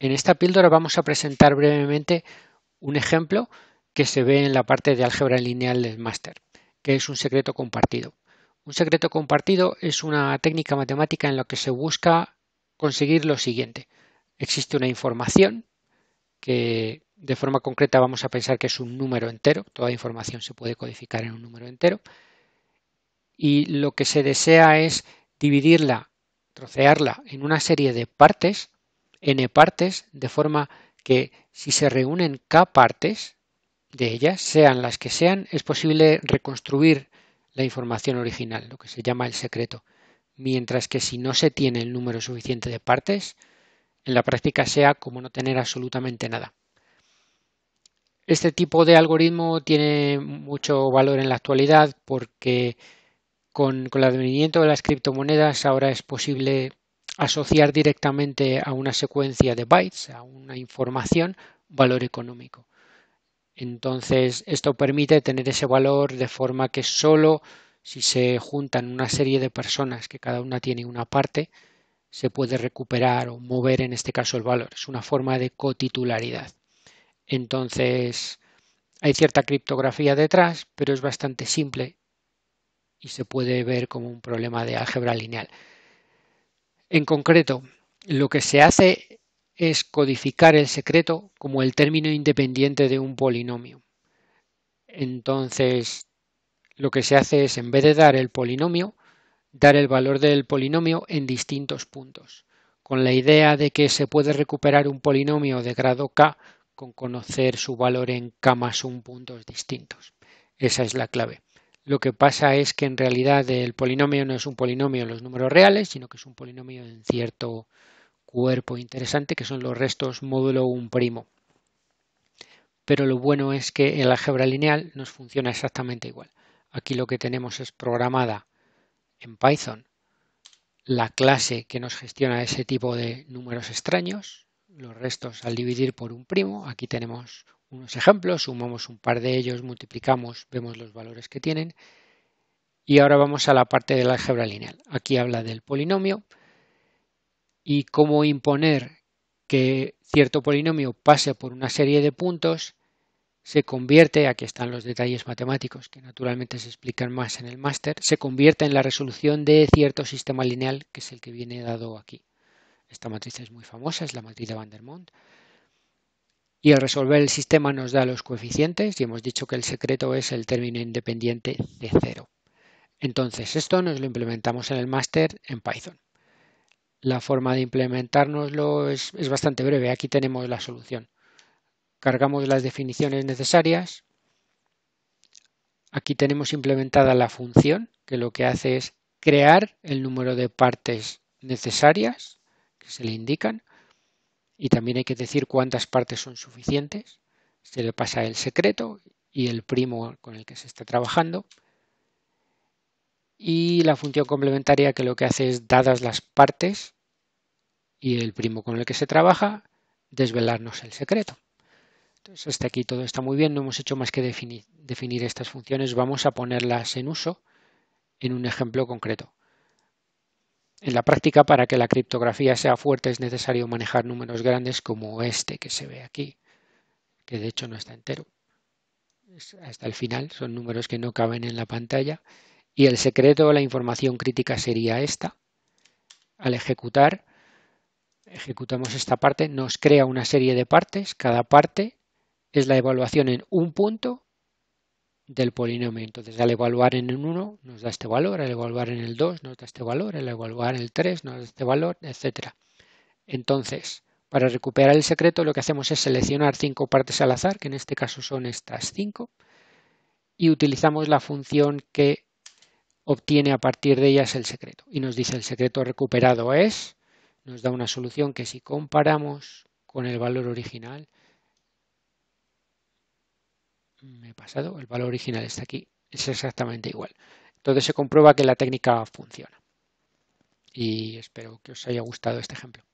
En esta píldora vamos a presentar brevemente un ejemplo que se ve en la parte de álgebra lineal del máster, que es un secreto compartido. Un secreto compartido es una técnica matemática en la que se busca conseguir lo siguiente. Existe una información que de forma concreta vamos a pensar que es un número entero, toda información se puede codificar en un número entero, y lo que se desea es dividirla, trocearla en una serie de partes n partes, de forma que si se reúnen k partes de ellas, sean las que sean, es posible reconstruir la información original, lo que se llama el secreto. Mientras que si no se tiene el número suficiente de partes, en la práctica sea como no tener absolutamente nada. Este tipo de algoritmo tiene mucho valor en la actualidad porque con, el advenimiento de las criptomonedas ahora es posible asociar directamente a una secuencia de bytes, a una información, valor económico. Entonces, esto permite tener ese valor de forma que solo si se juntan una serie de personas que cada una tiene una parte, se puede recuperar o mover en este caso el valor. Es una forma de cotitularidad. Entonces, hay cierta criptografía detrás, pero es bastante simple y se puede ver como un problema de álgebra lineal. En concreto, lo que se hace es codificar el secreto como el término independiente de un polinomio. Entonces, lo que se hace es, en vez de dar el polinomio, dar el valor del polinomio en distintos puntos, con la idea de que se puede recuperar un polinomio de grado k con conocer su valor en k más un puntos distintos. Esa es la clave. Lo que pasa es que en realidad el polinomio no es un polinomio en los números reales, sino que es un polinomio en cierto cuerpo interesante, que son los restos módulo un primo. Pero lo bueno es que el álgebra lineal nos funciona exactamente igual. Aquí lo que tenemos es programada en Python la clase que nos gestiona ese tipo de números extraños, los restos al dividir por un primo. Aquí tenemos unos ejemplos, sumamos un par de ellos, multiplicamos, vemos los valores que tienen. Y ahora vamos a la parte del álgebra lineal. Aquí habla del polinomio y cómo imponer que cierto polinomio pase por una serie de puntos se convierte, aquí están los detalles matemáticos que naturalmente se explican más en el máster, se convierte en la resolución de cierto sistema lineal que es el que viene dado aquí. Esta matriz es muy famosa, es la matriz de Van der y al resolver el sistema nos da los coeficientes y hemos dicho que el secreto es el término independiente de cero. Entonces esto nos lo implementamos en el máster en Python. La forma de implementárnoslo es, es bastante breve. Aquí tenemos la solución. Cargamos las definiciones necesarias. Aquí tenemos implementada la función que lo que hace es crear el número de partes necesarias que se le indican y también hay que decir cuántas partes son suficientes. Se le pasa el secreto y el primo con el que se está trabajando. Y la función complementaria que lo que hace es, dadas las partes y el primo con el que se trabaja, desvelarnos el secreto. Entonces, hasta aquí todo está muy bien, no hemos hecho más que definir, definir estas funciones, vamos a ponerlas en uso en un ejemplo concreto. En la práctica, para que la criptografía sea fuerte es necesario manejar números grandes como este que se ve aquí, que de hecho no está entero. hasta el final son números que no caben en la pantalla. Y el secreto o la información crítica sería esta. Al ejecutar, ejecutamos esta parte, nos crea una serie de partes. Cada parte es la evaluación en un punto del polinomio. Entonces, al evaluar en el 1 nos da este valor, al evaluar en el 2 nos da este valor, al evaluar en el 3 nos da este valor, etc. Entonces, para recuperar el secreto lo que hacemos es seleccionar cinco partes al azar, que en este caso son estas 5, y utilizamos la función que obtiene a partir de ellas el secreto. Y nos dice el secreto recuperado es, nos da una solución que si comparamos con el valor original me he pasado, el valor original está aquí, es exactamente igual. Entonces se comprueba que la técnica funciona. Y espero que os haya gustado este ejemplo.